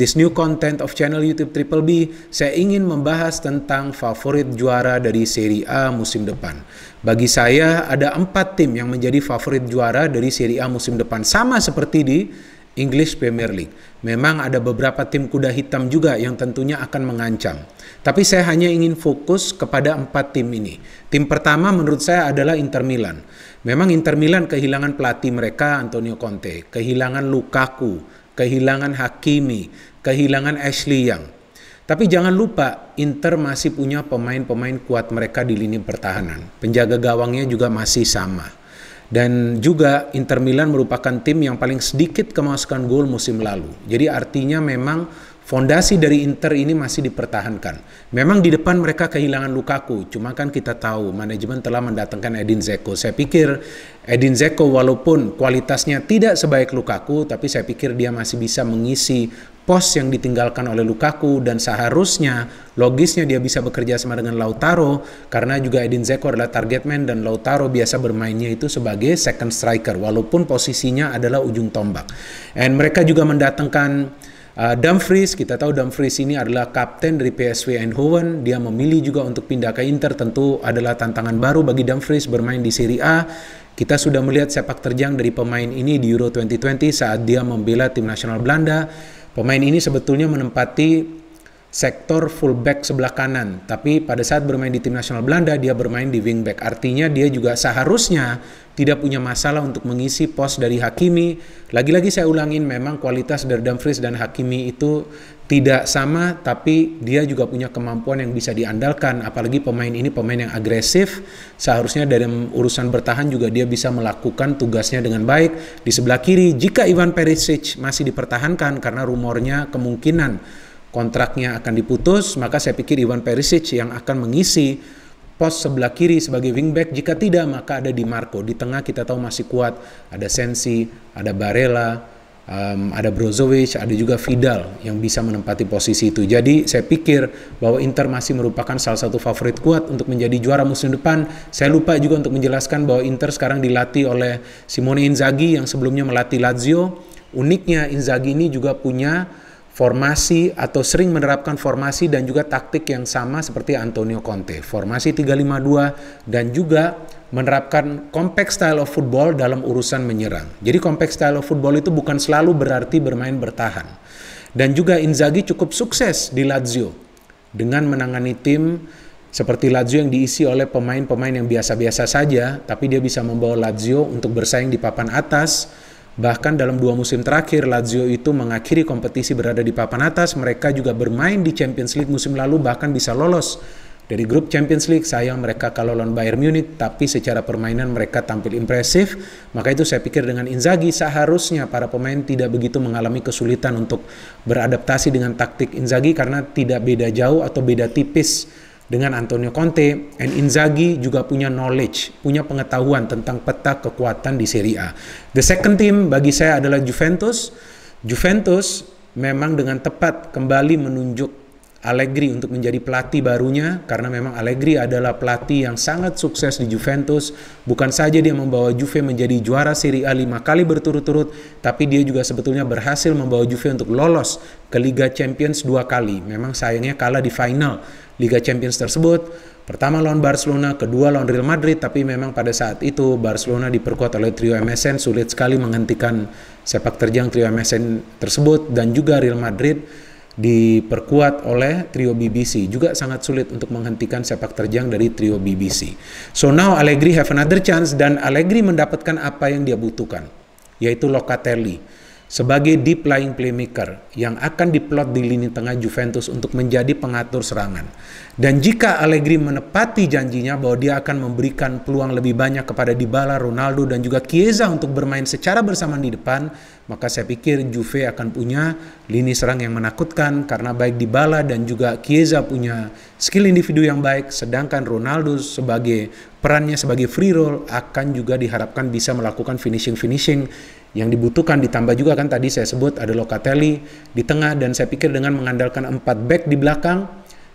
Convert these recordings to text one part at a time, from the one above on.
this new content of channel YouTube Triple B, saya ingin membahas tentang favorit juara dari Serie A musim depan. Bagi saya, ada empat tim yang menjadi favorit juara dari Serie A musim depan. Sama seperti di English Premier League. Memang ada beberapa tim kuda hitam juga yang tentunya akan mengancam. Tapi saya hanya ingin fokus kepada empat tim ini. Tim pertama menurut saya adalah Inter Milan. Memang Inter Milan kehilangan pelatih mereka Antonio Conte, kehilangan Lukaku, kehilangan Hakimi, kehilangan Ashley Young. Tapi jangan lupa Inter masih punya pemain-pemain kuat mereka di lini pertahanan. Penjaga gawangnya juga masih sama. Dan juga Inter Milan merupakan tim yang paling sedikit kemasukan gol musim lalu. Jadi artinya memang Fondasi dari Inter ini masih dipertahankan. Memang di depan mereka kehilangan Lukaku, cuma kan kita tahu manajemen telah mendatangkan Edin Zeko. Saya pikir Edin Zeko walaupun kualitasnya tidak sebaik Lukaku, tapi saya pikir dia masih bisa mengisi pos yang ditinggalkan oleh Lukaku dan seharusnya logisnya dia bisa bekerja sama dengan Lautaro karena juga Edin Zeko adalah target man dan Lautaro biasa bermainnya itu sebagai second striker walaupun posisinya adalah ujung tombak. Dan mereka juga mendatangkan Uh, Dumfries, kita tahu Dumfries ini adalah kapten dari PSV Eindhoven. Dia memilih juga untuk pindah ke Inter, tentu adalah tantangan baru bagi Dumfries bermain di Serie A. Kita sudah melihat sepak terjang dari pemain ini di Euro 2020 saat dia membela tim nasional Belanda. Pemain ini sebetulnya menempati sektor fullback sebelah kanan. Tapi pada saat bermain di tim nasional Belanda, dia bermain di wingback. Artinya dia juga seharusnya tidak punya masalah untuk mengisi pos dari Hakimi. Lagi-lagi saya ulangin, memang kualitas dari Dumfries dan Hakimi itu tidak sama, tapi dia juga punya kemampuan yang bisa diandalkan. Apalagi pemain ini pemain yang agresif, seharusnya dari urusan bertahan juga dia bisa melakukan tugasnya dengan baik. Di sebelah kiri, jika Ivan Perisic masih dipertahankan karena rumornya kemungkinan kontraknya akan diputus, maka saya pikir Ivan Perisic yang akan mengisi pos sebelah kiri sebagai wingback. Jika tidak, maka ada Di Marco. Di tengah kita tahu masih kuat, ada Sensi, ada Barella, um, ada Brozovic, ada juga Vidal yang bisa menempati posisi itu. Jadi saya pikir bahwa Inter masih merupakan salah satu favorit kuat untuk menjadi juara musim depan. Saya lupa juga untuk menjelaskan bahwa Inter sekarang dilatih oleh Simone Inzaghi yang sebelumnya melatih Lazio. Uniknya Inzaghi ini juga punya formasi atau sering menerapkan formasi dan juga taktik yang sama seperti Antonio Conte, formasi 352 dan juga menerapkan compact style of football dalam urusan menyerang. Jadi compact style of football itu bukan selalu berarti bermain bertahan. Dan juga Inzaghi cukup sukses di Lazio dengan menangani tim seperti Lazio yang diisi oleh pemain-pemain yang biasa-biasa saja, tapi dia bisa membawa Lazio untuk bersaing di papan atas Bahkan dalam dua musim terakhir, Lazio itu mengakhiri kompetisi berada di papan atas. Mereka juga bermain di Champions League musim lalu, bahkan bisa lolos dari grup Champions League. Sayang mereka kalau lawan Bayern Munich, tapi secara permainan mereka tampil impresif. Maka itu saya pikir dengan Inzaghi seharusnya para pemain tidak begitu mengalami kesulitan untuk beradaptasi dengan taktik Inzaghi karena tidak beda jauh atau beda tipis dengan Antonio Conte and Inzaghi juga punya knowledge, punya pengetahuan tentang peta kekuatan di Serie A. The second team bagi saya adalah Juventus. Juventus memang dengan tepat kembali menunjuk Allegri untuk menjadi pelatih barunya karena memang Allegri adalah pelatih yang sangat sukses di Juventus. Bukan saja dia membawa Juve menjadi juara Serie A 5 kali berturut-turut, tapi dia juga sebetulnya berhasil membawa Juve untuk lolos ke Liga Champions dua kali. Memang sayangnya kalah di final Liga Champions tersebut. Pertama lawan Barcelona, kedua lawan Real Madrid, tapi memang pada saat itu Barcelona diperkuat oleh trio MSN sulit sekali menghentikan sepak terjang trio MSN tersebut dan juga Real Madrid diperkuat oleh trio BBC juga sangat sulit untuk menghentikan sepak terjang dari trio BBC. So now Allegri have another chance dan Allegri mendapatkan apa yang dia butuhkan yaitu Locatelli sebagai deep lying playmaker yang akan diplot di lini tengah Juventus untuk menjadi pengatur serangan. Dan jika Allegri menepati janjinya bahwa dia akan memberikan peluang lebih banyak kepada Dybala, Ronaldo, dan juga Chiesa untuk bermain secara bersamaan di depan, maka saya pikir Juve akan punya lini serang yang menakutkan karena baik Dybala dan juga Chiesa punya skill individu yang baik, sedangkan Ronaldo sebagai perannya sebagai free roll akan juga diharapkan bisa melakukan finishing-finishing yang dibutuhkan ditambah juga kan tadi saya sebut ada Locatelli di tengah dan saya pikir dengan mengandalkan 4 back di belakang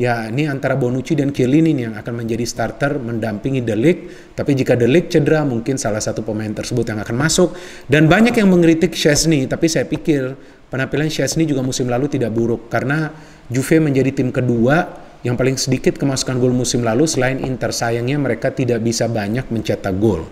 ya ini antara Bonucci dan Chiellini yang akan menjadi starter mendampingi De Ligt tapi jika De Ligt cedera mungkin salah satu pemain tersebut yang akan masuk dan banyak yang mengkritik Chesney tapi saya pikir penampilan Chesney juga musim lalu tidak buruk karena Juve menjadi tim kedua yang paling sedikit kemasukan gol musim lalu selain Inter sayangnya mereka tidak bisa banyak mencetak gol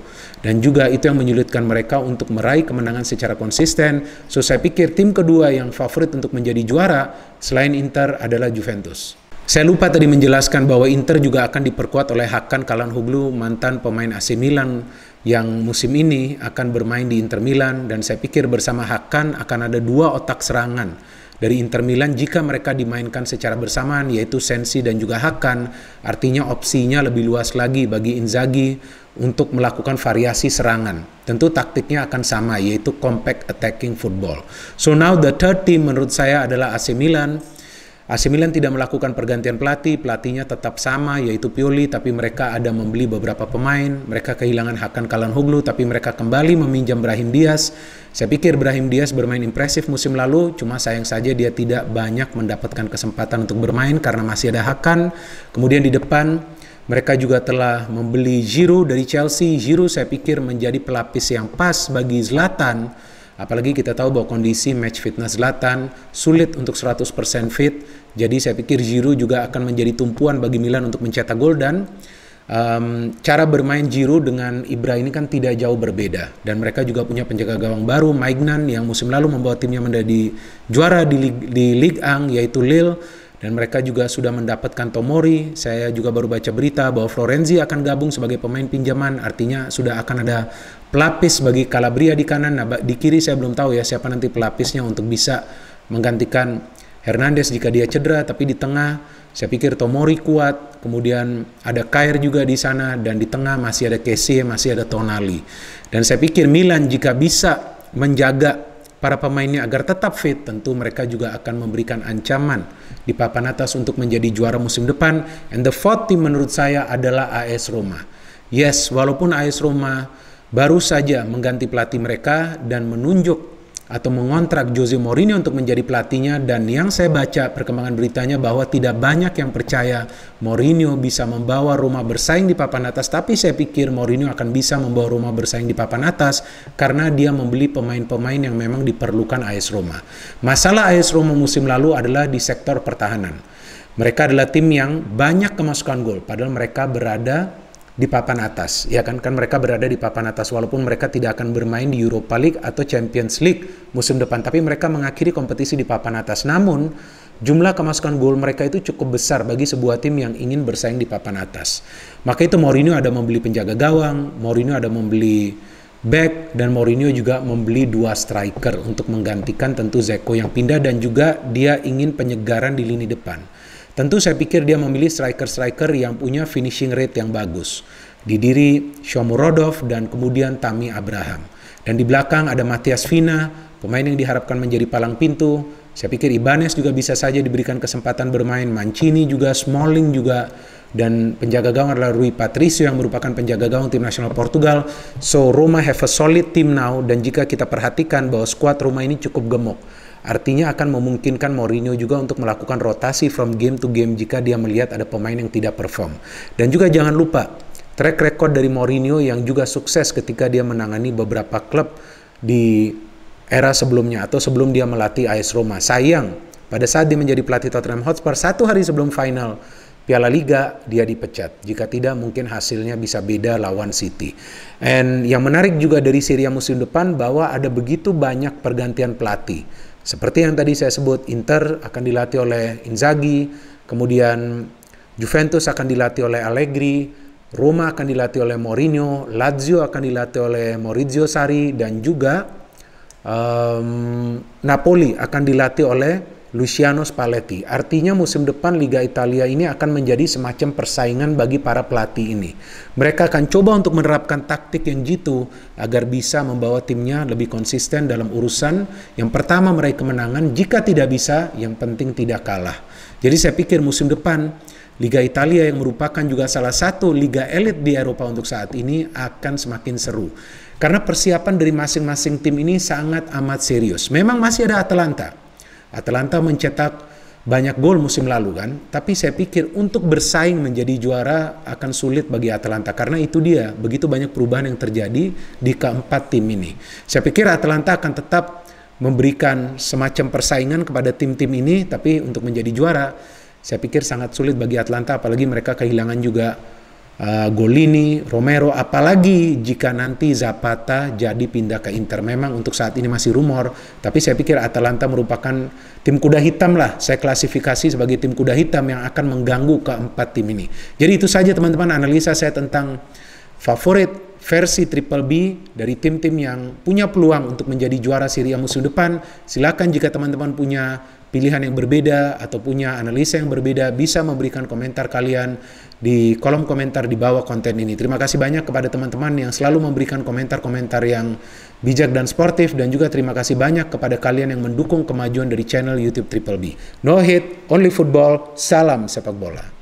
dan juga itu yang menyulitkan mereka untuk meraih kemenangan secara konsisten so saya pikir tim kedua yang favorit untuk menjadi juara selain Inter adalah Juventus saya lupa tadi menjelaskan bahwa Inter juga akan diperkuat oleh Hakan Kalhanoglu, mantan pemain AC Milan yang musim ini akan bermain di Inter Milan dan saya pikir bersama Hakan akan ada dua otak serangan dari Inter Milan jika mereka dimainkan secara bersamaan yaitu Sensi dan juga Hakan artinya opsinya lebih luas lagi bagi Inzaghi untuk melakukan variasi serangan. Tentu taktiknya akan sama yaitu compact attacking football. So now the third team menurut saya adalah AC Milan AC Milan tidak melakukan pergantian pelatih, pelatihnya tetap sama yaitu Pioli tapi mereka ada membeli beberapa pemain, mereka kehilangan Hakan Kalanhoglu tapi mereka kembali meminjam Brahim Diaz. Saya pikir Brahim Diaz bermain impresif musim lalu, cuma sayang saja dia tidak banyak mendapatkan kesempatan untuk bermain karena masih ada Hakan. Kemudian di depan mereka juga telah membeli Giroud dari Chelsea. Giroud saya pikir menjadi pelapis yang pas bagi Zlatan Apalagi kita tahu bahwa kondisi match fitness Zlatan sulit untuk 100% fit. Jadi saya pikir Giroud juga akan menjadi tumpuan bagi Milan untuk mencetak gol dan um, cara bermain Giroud dengan Ibra ini kan tidak jauh berbeda dan mereka juga punya penjaga gawang baru Maignan yang musim lalu membawa timnya menjadi juara di di Ligue Ang yaitu Lille dan mereka juga sudah mendapatkan Tomori. Saya juga baru baca berita bahwa Florenzi akan gabung sebagai pemain pinjaman. Artinya sudah akan ada pelapis bagi Calabria di kanan. Nah, di kiri saya belum tahu ya siapa nanti pelapisnya untuk bisa menggantikan Hernandez jika dia cedera. Tapi di tengah saya pikir Tomori kuat. Kemudian ada Kair juga di sana. Dan di tengah masih ada Kessie, masih ada Tonali. Dan saya pikir Milan jika bisa menjaga para pemainnya agar tetap fit, tentu mereka juga akan memberikan ancaman di papan atas untuk menjadi juara musim depan. And the fourth team menurut saya adalah AS Roma. Yes, walaupun AS Roma baru saja mengganti pelatih mereka dan menunjuk atau mengontrak Jose Mourinho untuk menjadi pelatihnya dan yang saya baca perkembangan beritanya bahwa tidak banyak yang percaya Mourinho bisa membawa rumah bersaing di papan atas tapi saya pikir Mourinho akan bisa membawa rumah bersaing di papan atas karena dia membeli pemain-pemain yang memang diperlukan AS Roma. Masalah AS Roma musim lalu adalah di sektor pertahanan. Mereka adalah tim yang banyak kemasukan gol padahal mereka berada di papan atas, ya kan? Kan mereka berada di papan atas walaupun mereka tidak akan bermain di Europa League atau Champions League musim depan, tapi mereka mengakhiri kompetisi di papan atas. Namun, jumlah kemasukan gol mereka itu cukup besar bagi sebuah tim yang ingin bersaing di papan atas. Maka itu Mourinho ada membeli penjaga gawang, Mourinho ada membeli back dan Mourinho juga membeli dua striker untuk menggantikan tentu Zeko yang pindah dan juga dia ingin penyegaran di lini depan. Tentu saya pikir dia memilih striker-striker yang punya finishing rate yang bagus. di Shomu Shomurodov, dan kemudian Tami Abraham. Dan di belakang ada Matias Vina, pemain yang diharapkan menjadi palang pintu. Saya pikir Ibanez juga bisa saja diberikan kesempatan bermain. Mancini juga, Smalling juga, dan penjaga gawang adalah Rui Patricio yang merupakan penjaga gawang tim nasional Portugal. So Roma have a solid team now dan jika kita perhatikan bahwa skuad Roma ini cukup gemuk. Artinya akan memungkinkan Mourinho juga untuk melakukan rotasi from game to game jika dia melihat ada pemain yang tidak perform. Dan juga jangan lupa track record dari Mourinho yang juga sukses ketika dia menangani beberapa klub di era sebelumnya atau sebelum dia melatih AS Roma. Sayang, pada saat dia menjadi pelatih Tottenham Hotspur satu hari sebelum final Piala Liga dia dipecat. Jika tidak mungkin hasilnya bisa beda lawan City. And yang menarik juga dari Syria musim depan bahwa ada begitu banyak pergantian pelatih. Seperti yang tadi saya sebut, Inter akan dilatih oleh Inzaghi, kemudian Juventus akan dilatih oleh Allegri, Roma akan dilatih oleh Mourinho, Lazio akan dilatih oleh Maurizio Sarri, dan juga um, Napoli akan dilatih oleh Luciano Spalletti. Artinya musim depan Liga Italia ini akan menjadi semacam persaingan bagi para pelatih ini. Mereka akan coba untuk menerapkan taktik yang jitu agar bisa membawa timnya lebih konsisten dalam urusan yang pertama meraih kemenangan, jika tidak bisa yang penting tidak kalah. Jadi saya pikir musim depan Liga Italia yang merupakan juga salah satu liga elit di Eropa untuk saat ini akan semakin seru. Karena persiapan dari masing-masing tim ini sangat amat serius. Memang masih ada Atalanta, Atlanta mencetak banyak gol musim lalu kan, tapi saya pikir untuk bersaing menjadi juara akan sulit bagi Atalanta karena itu dia begitu banyak perubahan yang terjadi di keempat tim ini. Saya pikir Atalanta akan tetap memberikan semacam persaingan kepada tim-tim ini, tapi untuk menjadi juara saya pikir sangat sulit bagi Atlanta apalagi mereka kehilangan juga uh, eh, Golini, Romero, apalagi jika nanti Zapata jadi pindah ke Inter. Memang untuk saat ini masih rumor, tapi saya pikir Atalanta merupakan tim kuda hitam lah. Saya klasifikasi sebagai tim kuda hitam yang akan mengganggu keempat tim ini. Jadi itu saja teman-teman analisa saya tentang favorit versi Triple B dari tim-tim yang punya peluang untuk menjadi juara Serie A musim depan. Silakan jika teman-teman punya pilihan yang berbeda atau punya analisa yang berbeda bisa memberikan komentar kalian di kolom komentar di bawah konten ini. Terima kasih banyak kepada teman-teman yang selalu memberikan komentar-komentar yang bijak dan sportif dan juga terima kasih banyak kepada kalian yang mendukung kemajuan dari channel YouTube Triple B. No hit, only football, salam sepak bola.